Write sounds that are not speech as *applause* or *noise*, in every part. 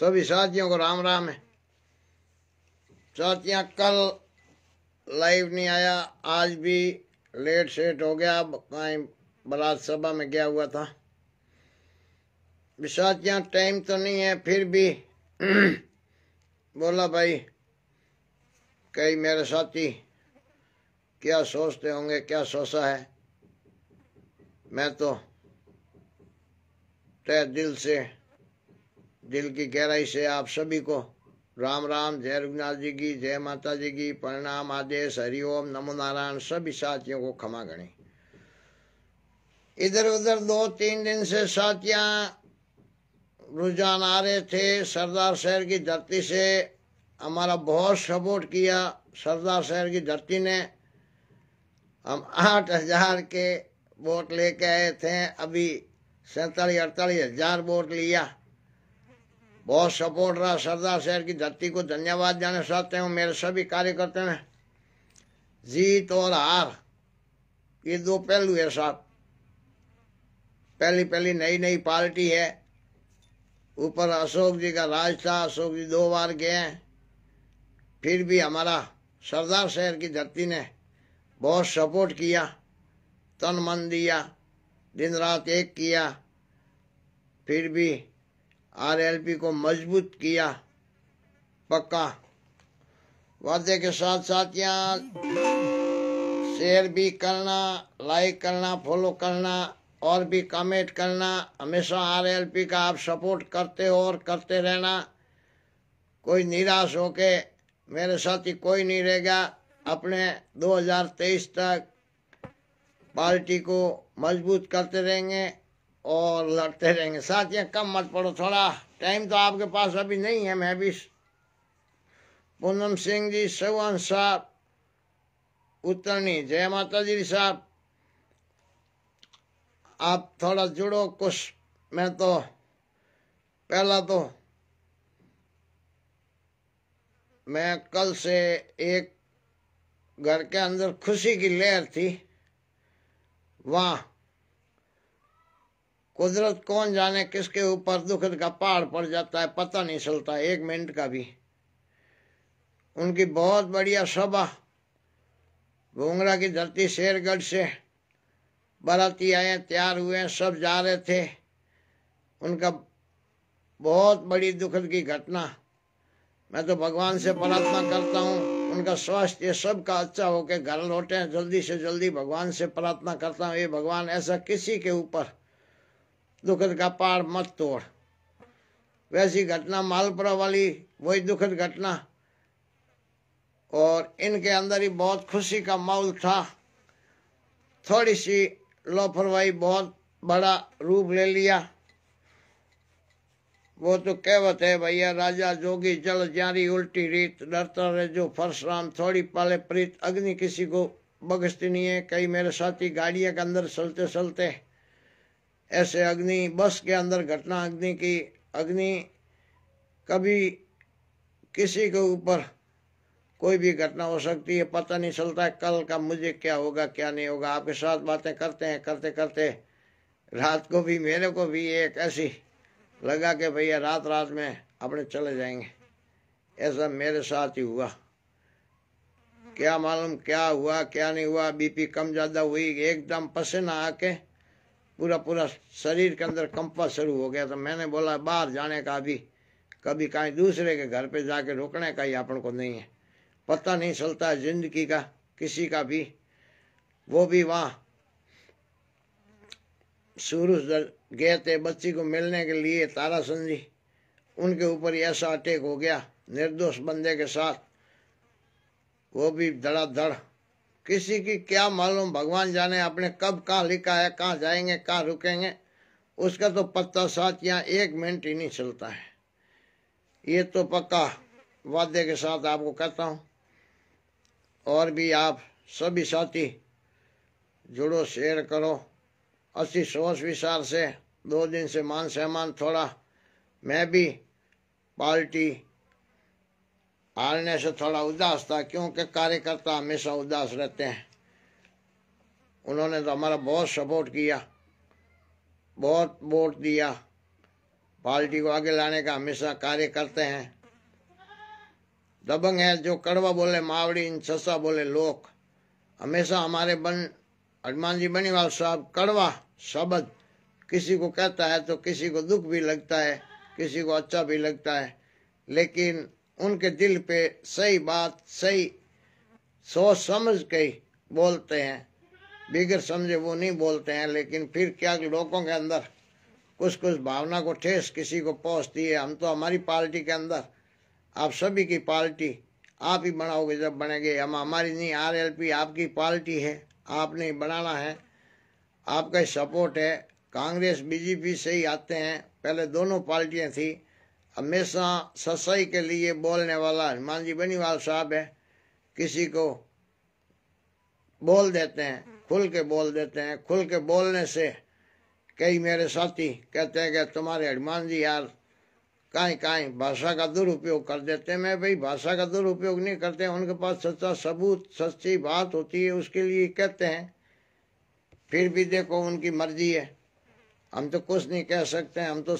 सभी साथियों को राम राम है साथियाँ कल लाइव नहीं आया आज भी लेट सेट हो गया कहीं बारात सभा में गया हुआ था साथियाँ टाइम तो नहीं है फिर भी *clears throat* बोला भाई कई मेरे साथी क्या सोचते होंगे क्या सोचा है मैं तो तय दिल से दिल की गहराई से आप सभी को राम राम जय रघुनाथ जी की जय माता जी की परिणाम आदेश हरिओम नमो नारायण सभी साथियों को क्षमा गणी इधर उधर दो तीन दिन से साथिया रुझान आ रहे थे सरदार शहर की धरती से हमारा बहुत सपोर्ट किया सरदार शहर की धरती ने हम आठ हजार के वोट लेके आए थे अभी सैतालीस अड़तालीस हजार वोट लिया बहुत सपोर्ट रहा सरदार शहर की धरती को धन्यवाद जाना चाहते हूँ मेरे सभी कार्यकर्ता में जीत और हार ये दो पहलू है साहब पहली पहली नई नई पार्टी है ऊपर अशोक जी का राज था अशोक जी दो बार गए हैं फिर भी हमारा सरदार शहर की धरती ने बहुत सपोर्ट किया तन मन दिया दिन रात एक किया फिर भी आरएलपी को मजबूत किया पक्का वादे के साथ साथ यहाँ शेयर भी करना लाइक करना फॉलो करना और भी कमेंट करना हमेशा आरएलपी का आप सपोर्ट करते हो और करते रहना कोई निराश हो के मेरे साथी कोई नहीं रहेगा अपने 2023 तक पार्टी को मजबूत करते रहेंगे और लड़ते रहेंगे साथियों कम मत पढ़ो थोड़ा टाइम तो आपके पास अभी नहीं है मैं भी पूनम सिंह जी सवान साहब उतरनी जय माता जी साहब आप थोड़ा जुड़ो कुछ मैं तो पहला तो मैं कल से एक घर के अंदर खुशी की लहर थी वहाँ कुदरत कौन जाने किसके ऊपर दुखद का पहाड़ पड़ जाता है पता नहीं चलता एक मिनट का भी उनकी बहुत बढ़िया सभा भोंगरा की धरती शेरगढ़ से बराती आए तैयार हुए सब जा रहे थे उनका बहुत बड़ी दुखद की घटना मैं तो भगवान से प्रार्थना करता हूँ उनका स्वास्थ्य सबका अच्छा हो के घर लौटे जल्दी से जल्दी भगवान से प्रार्थना करता हूँ ये भगवान ऐसा किसी के ऊपर दुखद का पार मत तोड़ वैसी घटना मालपुरा वाली वही दुखद घटना और इनके अंदर ही बहुत खुशी का माहौल था थोड़ी सी लापरवाही बहुत बड़ा रूप ले लिया वो तो कहवत है भैया राजा जोगी जल जारी उल्टी रीत डरता रहे जो फरसराम थोड़ी पाले प्रीत अग्नि किसी को बगस्ती नहीं है कई मेरे साथी गाड़िया के अंदर चलते चलते ऐसे अग्नि बस के अंदर घटना अग्नि की अग्नि कभी किसी के ऊपर कोई भी घटना हो सकती है पता नहीं चलता कल का मुझे क्या होगा क्या नहीं होगा आपके साथ बातें करते हैं करते करते रात को भी मेरे को भी एक ऐसी लगा कि भैया रात रात में अपने चले जाएंगे ऐसा मेरे साथ ही हुआ क्या मालूम क्या हुआ क्या नहीं हुआ बीपी कम ज़्यादा हुई एकदम पसीना आके पूरा पूरा शरीर के अंदर कंपा शुरू हो गया तो मैंने बोला बाहर जाने का अभी कभी कहीं दूसरे के घर पे जाके रोकने का ही अपन को नहीं है पता नहीं चलता जिंदगी का किसी का भी वो भी वहाँ सूरज गए थे बच्ची को मिलने के लिए तारा संजी उनके ऊपर ऐसा अटैक हो गया निर्दोष बंदे के साथ वो भी धड़ाधड़ किसी की क्या मालूम भगवान जाने अपने कब कहाँ लिखा है कहाँ जाएंगे कहाँ रुकेंगे उसका तो पत्ता साथ यहाँ एक मिनट ही नहीं चलता है ये तो पक्का वादे के साथ आपको कहता हूँ और भी आप सभी साथी जुड़ो शेयर करो अच्छी सोच विचार से दो दिन से मान सहमान थोड़ा मैं भी पार्टी पालने से थोड़ा उदास था क्योंकि कार्यकर्ता हमेशा उदास रहते हैं उन्होंने तो हमारा बहुत सपोर्ट किया बहुत वोट दिया पार्टी को आगे लाने का हमेशा कार्य करते हैं दबंग है जो कड़वा बोले मावड़ी इन ससा बोले लोक हमेशा हमारे बन हनुमान जी बनीवाल साहब कड़वा शब्द किसी को कहता है तो किसी को दुख भी लगता है किसी को अच्छा भी लगता है लेकिन उनके दिल पे सही बात सही सोच समझ के ही बोलते हैं बिगड़ समझे वो नहीं बोलते हैं लेकिन फिर क्या लोगों के अंदर कुछ कुछ भावना को ठेस किसी को पहुंचती है हम तो हमारी पार्टी के अंदर आप सभी की पार्टी आप ही बनाओगे जब बनेंगे हम हमारी नहीं आरएलपी आपकी पार्टी है आपने बनाना है आपका ही सपोर्ट है कांग्रेस बीजेपी से ही आते हैं पहले दोनों पार्टियां थी हमेशा सच्चाई के लिए बोलने वाला हनुमान जी बनीवाल साहब है किसी को बोल देते हैं खुल के बोल देते हैं खुल के बोलने से कई मेरे साथी कहते हैं कि तुम्हारे हनुमान जी यार कहीं कहीं भाषा का दुरुपयोग कर देते हैं मैं भाई भाषा का दुरुपयोग नहीं करते उनके पास सच्चा सबूत सच्ची बात होती है उसके लिए कहते हैं फिर भी देखो उनकी मर्जी है हम तो कुछ नहीं कह सकते हम तो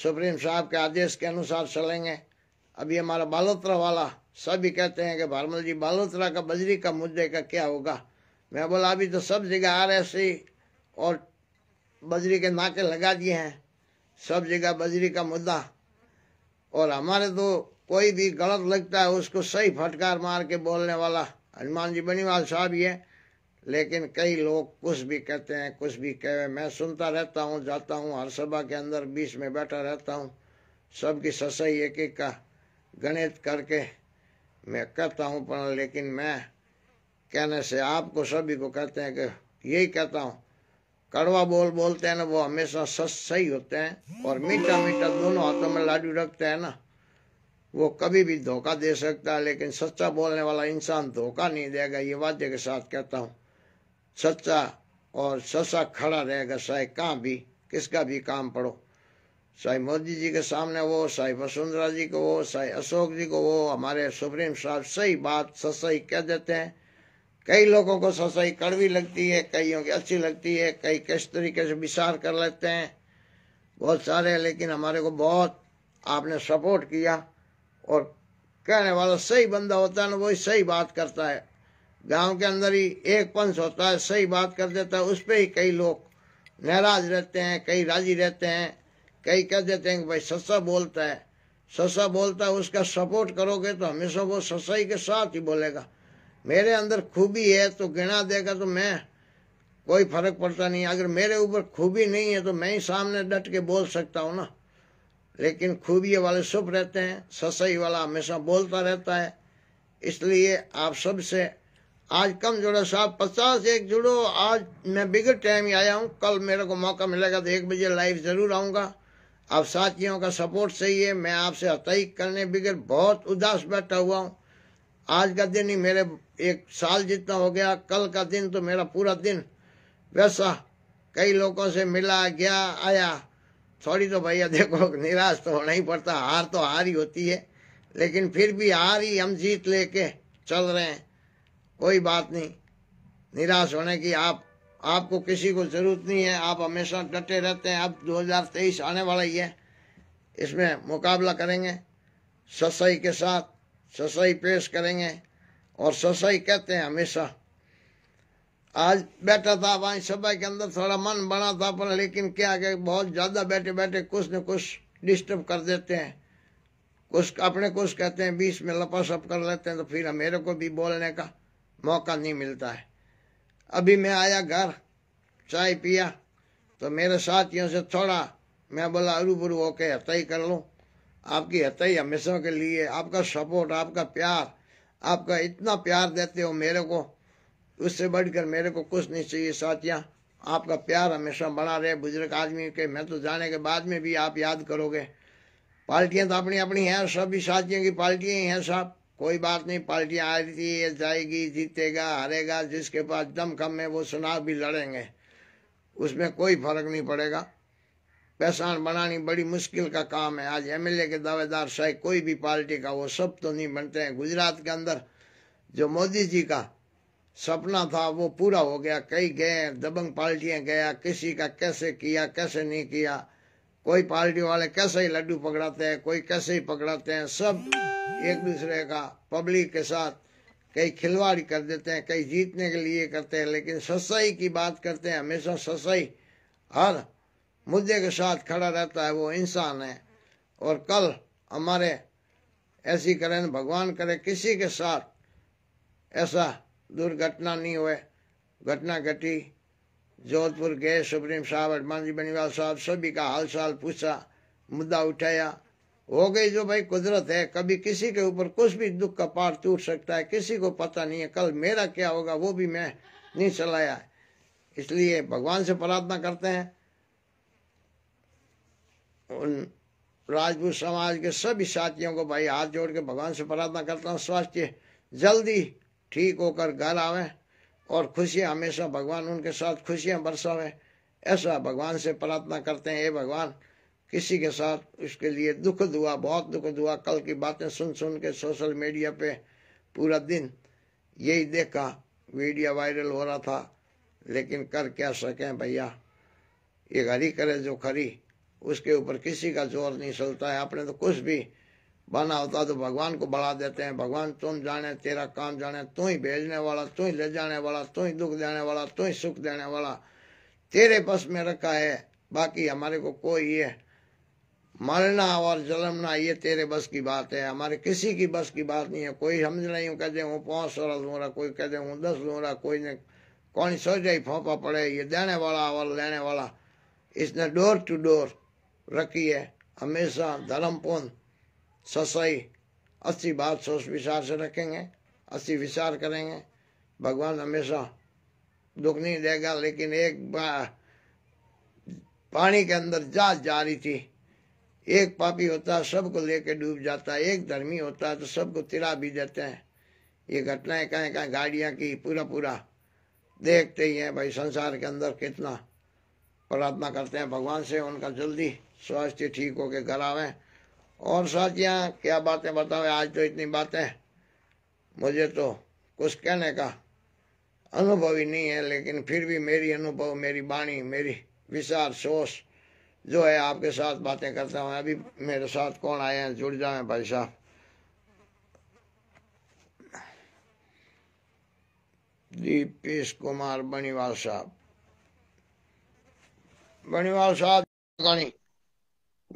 सुप्रीम साहब के आदेश के अनुसार चलेंगे अभी हमारा बालोत्रा वाला सभी कहते हैं कि भारमल जी बालोत्रा का बजरी का मुद्दे का क्या होगा मैं बोला अभी तो सब जगह आर एस और बजरी के नाके लगा दिए हैं सब जगह बजरी का मुद्दा और हमारे तो कोई भी गलत लगता है उसको सही फटकार मार के बोलने वाला हनुमान जी बनीवाल साहब ये लेकिन कई लोग कुछ भी कहते हैं कुछ भी कहे मैं सुनता रहता हूँ जाता हूँ हर सभा के अंदर बीच में बैठा रहता हूँ सबकी ससई एक एक का गणित करके मैं कहता हूँ पर लेकिन मैं कहने से आपको सभी को कहते हैं कि यही कहता हूँ कड़वा बोल बोलते हैं ना वो हमेशा सच सही होते हैं और मीठा मीठा दोनों हाथों में लाडू रखते हैं ना वो कभी भी धोखा दे सकता है लेकिन सच्चा बोलने वाला इंसान धोखा नहीं देगा ये वाद्य के साथ कहता हूँ सच्चा और सचा खड़ा रहेगा चाहे कहाँ भी किसका भी काम पड़ो चाहे मोदी जी के सामने वो चाहे वसुंधरा जी को वो चाहे अशोक जी को वो हमारे सुप्रीम साहब सही बात सही कह देते हैं कई लोगों को सही कड़वी लगती है कईयों की अच्छी लगती है कई किस तरीके से विचार कर लेते हैं बहुत सारे लेकिन हमारे को बहुत आपने सपोर्ट किया और कहने वाला सही बंदा होता है ना वही सही बात करता है गांव के अंदर ही एक पंच होता है सही बात कर देता है उस पर ही कई लोग नाराज रहते हैं कई राजी रहते हैं कई कह देते हैं कि भाई सस्ता बोलता है सस्ता बोलता है उसका सपोर्ट करोगे तो हमेशा वो ससाई के साथ ही बोलेगा मेरे अंदर खूबी है तो गिना देगा तो मैं कोई फर्क पड़ता नहीं अगर मेरे ऊपर खूबी नहीं है तो मैं ही सामने डट के बोल सकता हूँ ना लेकिन खूबी वाले सुप रहते हैं ससई वाला हमेशा बोलता रहता है इसलिए आप सबसे आज कम जुड़ो साहब पचास एक जुड़ो आज मैं बिगड़ टाइम ही आया हूँ कल मेरे को मौका मिलेगा तो एक बजे लाइव ज़रूर आऊँगा आप साथियों का सपोर्ट सही है मैं आपसे हताई करने बिगड़ बहुत उदास बैठा हुआ हूँ आज का दिन ही मेरे एक साल जितना हो गया कल का दिन तो मेरा पूरा दिन वैसा कई लोगों से मिला गया आया सॉरी तो भैया देखो निराश तो होना ही पड़ता हार तो हार ही होती है लेकिन फिर भी हार ही हम जीत लेके चल रहे हैं कोई बात नहीं निराश होने की आप आपको किसी को ज़रूरत नहीं है आप हमेशा डटे रहते हैं अब 2023 आने वाला ही है इसमें मुकाबला करेंगे ससाई के साथ ससई पेश करेंगे और ससई कहते हैं हमेशा आज बैठा था वहीं सभा के अंदर थोड़ा मन बना था पर लेकिन क्या कि बहुत ज़्यादा बैठे बैठे कुछ न कुछ डिस्टर्ब कर देते हैं कुछ अपने कुछ कहते हैं बीच में लपा सप कर लेते हैं तो फिर मेरे को भी बोलने का मौका नहीं मिलता है अभी मैं आया घर चाय पिया तो मेरे साथियों से थोड़ा मैं बोला रूबरू होके हत्याई कर लूँ आपकी हताई हमेशा के लिए आपका सपोर्ट आपका प्यार आपका इतना प्यार देते हो मेरे को उससे बढ़कर मेरे को कुछ नहीं चाहिए साथियाँ आपका प्यार हमेशा बना रहे बुजुर्ग आदमी के मैं तो जाने के बाद में भी आप याद करोगे पार्टियाँ तो अपनी अपनी हैं सभी साथियों की पार्टियाँ ही हैं साहब कोई बात नहीं पार्टी आती है जाएगी जीतेगा हारेगा जिसके पास दमखम है वो चुनाव भी लड़ेंगे उसमें कोई फर्क नहीं पड़ेगा पहचान बनानी बड़ी मुश्किल का काम है आज एमएलए के दावेदार शायद कोई भी पार्टी का वो सब तो नहीं बनते हैं गुजरात के अंदर जो मोदी जी का सपना था वो पूरा हो गया कई गए दबंग पार्टियां गया किसी का कैसे किया कैसे नहीं किया कोई पार्टी वाले कैसे ही लड्डू पकड़ाते हैं कोई कैसे ही पकड़ाते हैं सब एक दूसरे का पब्लिक के साथ कई खिलवाड़ कर देते हैं कई जीतने के लिए करते हैं लेकिन सच्चाई की बात करते हैं हमेशा सच्चाई हर मुद्दे के साथ खड़ा रहता है वो इंसान है और कल हमारे ऐसी करें भगवान करे किसी के साथ ऐसा दुर्घटना नहीं हुए घटना घटी जोधपुर के सुप्रीम साहब हनुमान जी बनीवाल साहब सभी का हाल साल पूछा मुद्दा उठाया हो गई जो भाई कुदरत है कभी किसी के ऊपर कुछ भी दुख का पार टूट सकता है किसी को पता नहीं है कल मेरा क्या होगा वो भी मैं नहीं चलाया इसलिए भगवान से प्रार्थना करते हैं उन राजपूत समाज के सभी साथियों को भाई हाथ जोड़ के भगवान से प्रार्थना करता हूँ स्वास्थ्य जल्दी ठीक होकर घर आवें और खुशियाँ हमेशा भगवान उनके साथ खुशियाँ रहे ऐसा भगवान से प्रार्थना करते हैं हे भगवान किसी के साथ उसके लिए दुख दुआ बहुत दुख दुआ कल की बातें सुन सुन के सोशल मीडिया पे पूरा दिन यही देखा वीडियो वायरल हो रहा था लेकिन कर क्या सकें भैया ये घरी करे जो खरी उसके ऊपर किसी का जोर नहीं चलता है आपने तो कुछ भी बना होता तो भगवान को बढ़ा देते हैं भगवान तुम जाने तेरा काम जाने तू ही भेजने वाला तू ही ले जाने वाला तू ही दुख देने वाला तू ही सुख देने वाला तेरे बस में रखा है बाकी हमारे को कोई ये मरना और जलमना ये तेरे बस की बात है हमारे किसी की बस की बात नहीं है कोई समझ नहीं हूँ कहते हूँ पाँच सोलह रहा कोई कहते हूँ दस रहा कोई ने कौन सो जाए फोंपा पड़े ये देने वाला और लेने वाला इसने डोर टू डोर रखी है हमेशा धर्मपूर्ण ससई अस्सी बात सोच विचार से रखेंगे अस्सी विचार करेंगे भगवान हमेशा दुख नहीं देगा लेकिन एक पानी के अंदर जात जा रही थी एक पापी होता है सबको लेके डूब जाता है एक धर्मी होता है तो सबको तिरा भी देते हैं ये घटनाएं कहें कहें गाड़ियाँ की पूरा पूरा देखते ही हैं भाई संसार के अंदर कितना प्रार्थना करते हैं भगवान से उनका जल्दी स्वास्थ्य ठीक होके घर आवें और साथिया क्या बातें बताओ आज तो इतनी बातें मुझे तो कुछ कहने का अनुभव ही नहीं है लेकिन फिर भी मेरी अनुभव मेरी वाणी मेरी विचार सोच जो है आपके साथ बातें करता हूँ अभी मेरे साथ कौन आए हैं जुड़ जाए भाई साहब दीपेश कुमार बनीवाल साहब बनीवाल साहब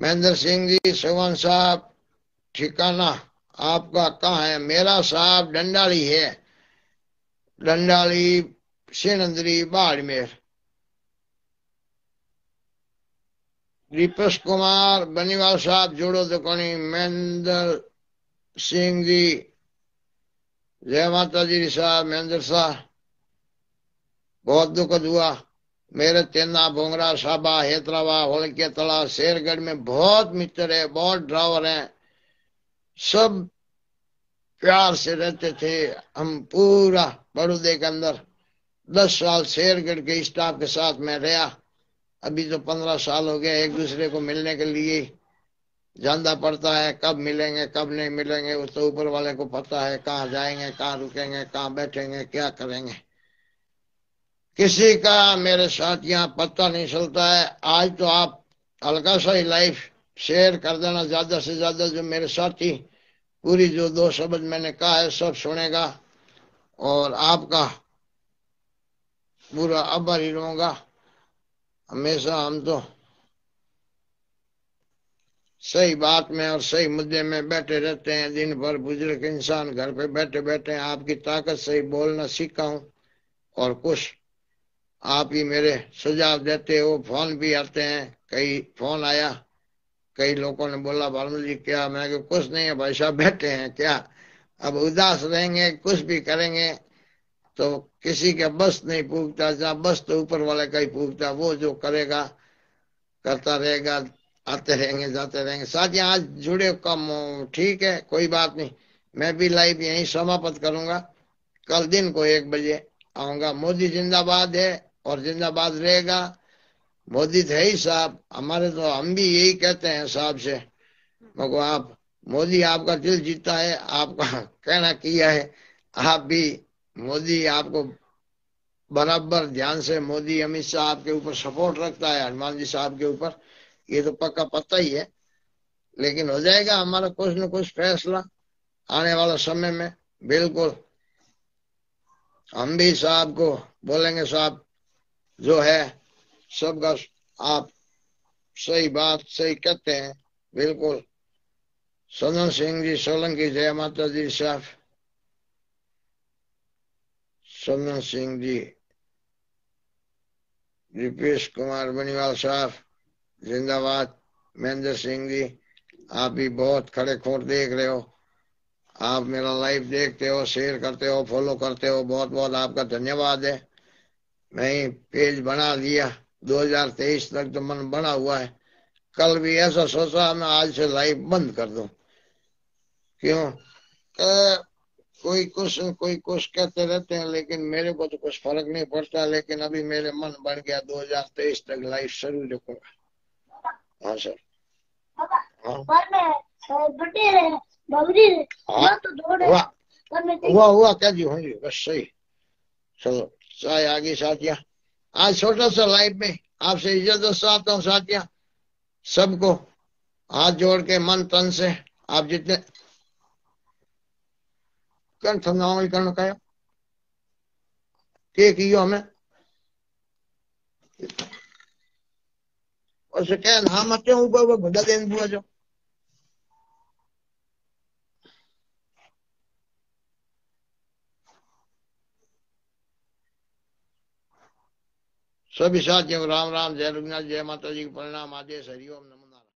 महेंद्र सिंह जी सुमन साहब ठिकाना आपका कहा है मेरा साहब डंडाली है डंडाली सिनंदरी बाड़मेर दीपस कुमार बनीवाल साहब जोड़ो दुकानी महेंद्र सिंह जी जय माता जी साहब महेंद्र साहब बहुत दुखद हुआ मेरे तेना भोंगरा साबा हैदराबाद होलके तला शेरगढ़ में बहुत मित्र है बहुत ड्राइवर है सब प्यार से रहते थे हम पूरा बड़ोदे के अंदर दस साल शेरगढ़ के स्टाफ के साथ में रहा अभी तो पंद्रह साल हो गए एक दूसरे को मिलने के लिए जाना पड़ता है कब मिलेंगे कब नहीं मिलेंगे उस तो ऊपर वाले को पता है कहाँ जाएंगे कहाँ रुकेंगे कहाँ बैठेंगे क्या करेंगे किसी का मेरे साथ यहाँ पता नहीं चलता है आज तो आप हल्का सा ही लाइफ शेयर कर देना ज्यादा से ज्यादा जो मेरे साथी पूरी जो दो शब्द मैंने कहा है सब सुनेगा और आपका पूरा आभारी रहूंगा हमेशा हम तो सही बात में और सही मुद्दे में बैठे रहते हैं दिन भर बुजुर्ग इंसान घर पे बैठे बैठे आपकी ताकत सही बोलना सीखा हूं और कुछ आप ही मेरे सुझाव देते हो फोन भी आते हैं कई फोन आया कई लोगों ने बोला बालमल जी क्या मैं कुछ नहीं है भाई साहब बैठे हैं क्या अब उदास रहेंगे कुछ भी करेंगे तो किसी का बस नहीं पूछता जहाँ बस तो ऊपर वाले का ही पूछता वो जो करेगा करता रहेगा आते रहेंगे जाते रहेंगे साथ ही आज जुड़े कम ठीक है कोई बात नहीं मैं भी लाइव यही समाप्त करूंगा कल दिन को एक बजे आऊंगा मोदी जिंदाबाद है और जिंदाबाद रहेगा मोदी थे ही साहब हमारे तो हम भी यही कहते हैं साहब से मगो आप मोदी आपका दिल जीता है आपका *laughs* कहना किया है आप भी मोदी आपको बराबर ध्यान से मोदी अमित शाह आपके ऊपर सपोर्ट रखता है हनुमान जी साहब के ऊपर ये तो पक्का पता ही है लेकिन हो जाएगा हमारा कुछ न कुछ फैसला आने वाला समय में बिल्कुल हम भी साहब को बोलेंगे साहब जो है सब का आप सही बात सही कहते हैं बिल्कुल सदन सिंह जी सोलंकी जय माता जी साहब सदन सिंह जी रिपेश कुमार बनीवाल साहब जिंदाबाद महेंद्र सिंह जी आप भी बहुत खड़े खोर देख रहे हो आप मेरा लाइव देखते हो शेयर करते हो फॉलो करते हो बहुत बहुत आपका धन्यवाद है मैं पेज बना दिया 2023 तक तो मन बना हुआ है कल भी ऐसा सोचा मैं आज से लाइव बंद कर दू क्यों ए, कोई कुछ कोई कुछ कहते रहते हैं लेकिन मेरे को तो कुछ फर्क नहीं पड़ता लेकिन अभी मेरे मन बन गया 2023 तक लाइव शुरू रखूंगा हाँ सर हाँ, हाँ। हुआ हुआ क्या जी हाँ जी बस सही चलो आगे साथिया आज छोटा सा लाइफ में आपसे इज्जत चाहता हूँ साथिया सबको हाथ जोड़ के मन तन से आप जितने कंठ नावल कर्ण कयो के इहो हमें बसि कहनि हा मटियूं ॿ ॿ गुॾा ॾियनि बुआ जो સભિ સાથ રામ રામ જય રૂગનાથ જય માતાજી પ્રણામ આદેશ હરિઓમ નમઃ